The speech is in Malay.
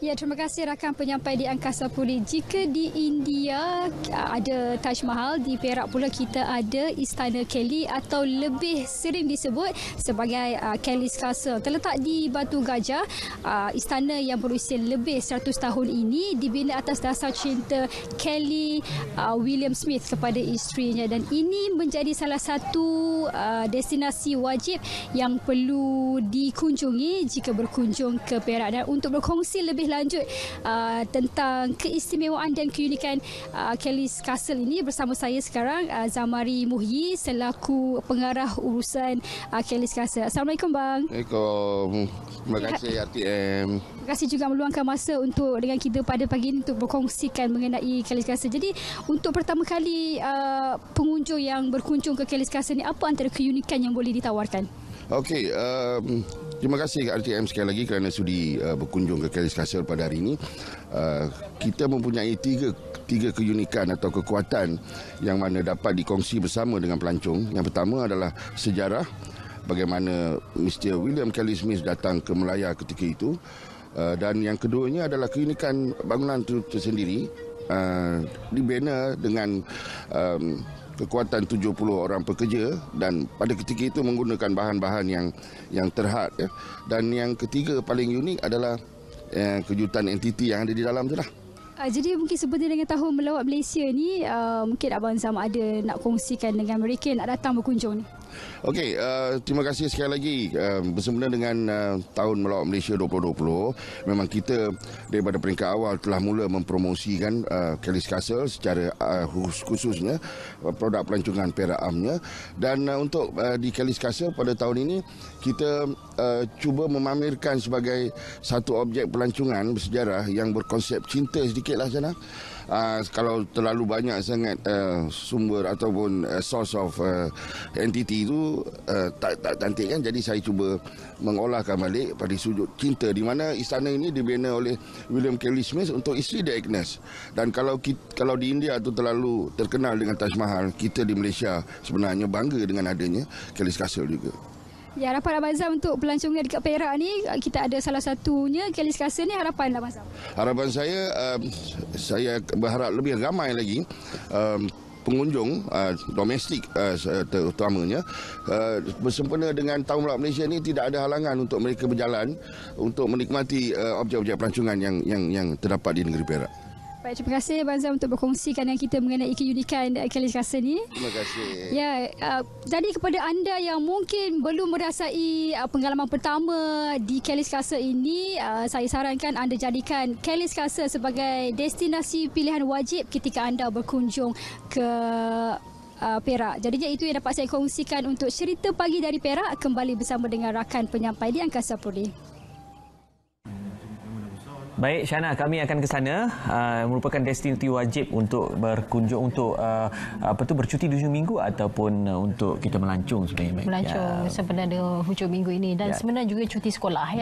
Ya, terima kasih rakan penyampai di Angkasa Puri. Jika di India ah, ada Taj Mahal, di Perak pula kita ada Istana Kelly atau lebih sering disebut sebagai uh, Kelly's Castle. Terletak di Batu Gajah, uh, istana yang berusia lebih 100 tahun ini dibina atas dasar cinta Kelly uh, William Smith kepada isterinya dan ini menjadi salah satu uh, destinasi wajib yang perlu dikunjungi jika berkunjung ke Perak. Dan untuk berkongsi lebih lanjut uh, tentang keistimewaan dan keunikan uh, Kelly's Castle ini bersama saya sekarang uh, Zamari Muhyi selaku pengarah urusan uh, Kelly's Castle. Assalamualaikum bang. Assalamualaikum. Terima kasih RTM. Terima kasih juga meluangkan masa untuk dengan kita pada pagi ini untuk berkongsikan mengenai Kelly's Castle. Jadi untuk pertama kali uh, pengunjung yang berkunjung ke Kelly's Castle ini apa antara keunikan yang boleh ditawarkan? Okey, um, Terima kasih ke RTM sekali lagi kerana sudi uh, berkunjung ke Kelis Castle pada hari ini. Uh, kita mempunyai tiga tiga keunikan atau kekuatan yang mana dapat dikongsi bersama dengan pelancong. Yang pertama adalah sejarah bagaimana Mr. William Kelly Smith datang ke Melaya ketika itu. Uh, dan yang keduanya adalah keunikan bangunan itu tersendiri uh, dibina dengan um, kekuatan 70 orang pekerja dan pada ketika itu menggunakan bahan-bahan yang yang terhad ya. dan yang ketiga paling unik adalah uh, kejutan entiti yang ada di dalam itulah. Ah, jadi mungkin seperti dengan tahun melawat Malaysia ni, uh, mungkin Abang sama ada nak kongsikan dengan mereka yang nak datang berkunjung ni? Okey, uh, terima kasih sekali lagi uh, eh, bersempena dengan uh, tahun Melawat Malaysia 2020. Memang kita daripada peringkat awal telah mula mempromosikan uh, Kelis Castle secara uh, khususnya uh, produk pelancongan Pera Amnya dan uh, untuk uh, di Kelis Castle pada tahun ini kita uh, cuba memamerkan sebagai satu objek pelancongan bersejarah yang berkonsep cinta sedikitlah sana. Uh, ah, kalau terlalu banyak sangat uh, sumber ataupun uh, source of uh, entity tu uh, tak, tak cantik kan jadi saya cuba mengolahkan balik pada sudut cinta di mana istana ini dibina oleh William Kelly Smith untuk isteri dia Agnes dan kalau kita, kalau di India tu terlalu terkenal dengan Taj Mahal kita di Malaysia sebenarnya bangga dengan adanya Kelly's Castle juga Ya, harapan Abang Zam untuk pelancongan dekat Perak ni, kita ada salah satunya Kelly Castle ni harapan lah Abang Zam. Harapan saya, um, saya berharap lebih ramai lagi um, pengunjung uh, domestik uh, terutamanya uh, bersempena dengan tahun Melawat Malaysia ini tidak ada halangan untuk mereka berjalan untuk menikmati uh, objek-objek pelancongan yang yang yang terdapat di negeri Perak. Baik, terima kasih Abang Zam untuk berkongsikan dengan kita mengenai iklim unikan eh, Kelly Rasa ini. Terima kasih. Ya, uh, kepada anda yang mungkin belum merasai uh, pengalaman pertama di Kelly Rasa ini, uh, saya sarankan anda jadikan Kelly Rasa sebagai destinasi pilihan wajib ketika anda berkunjung ke Uh, Perak. Jadi, itu yang dapat saya kongsikan untuk cerita pagi dari Perak kembali bersama dengan rakan penyampai di Angkasa Puri. Baik, Shana, kami akan ke sana. Uh, merupakan destinasi wajib untuk berkunjung untuk uh, apa tu bercuti di hujung minggu ataupun uh, untuk kita melancung sebenarnya. Melancung ya. sebenarnya hujung minggu ini dan ya. sebenarnya juga cuti sekolah. Ya.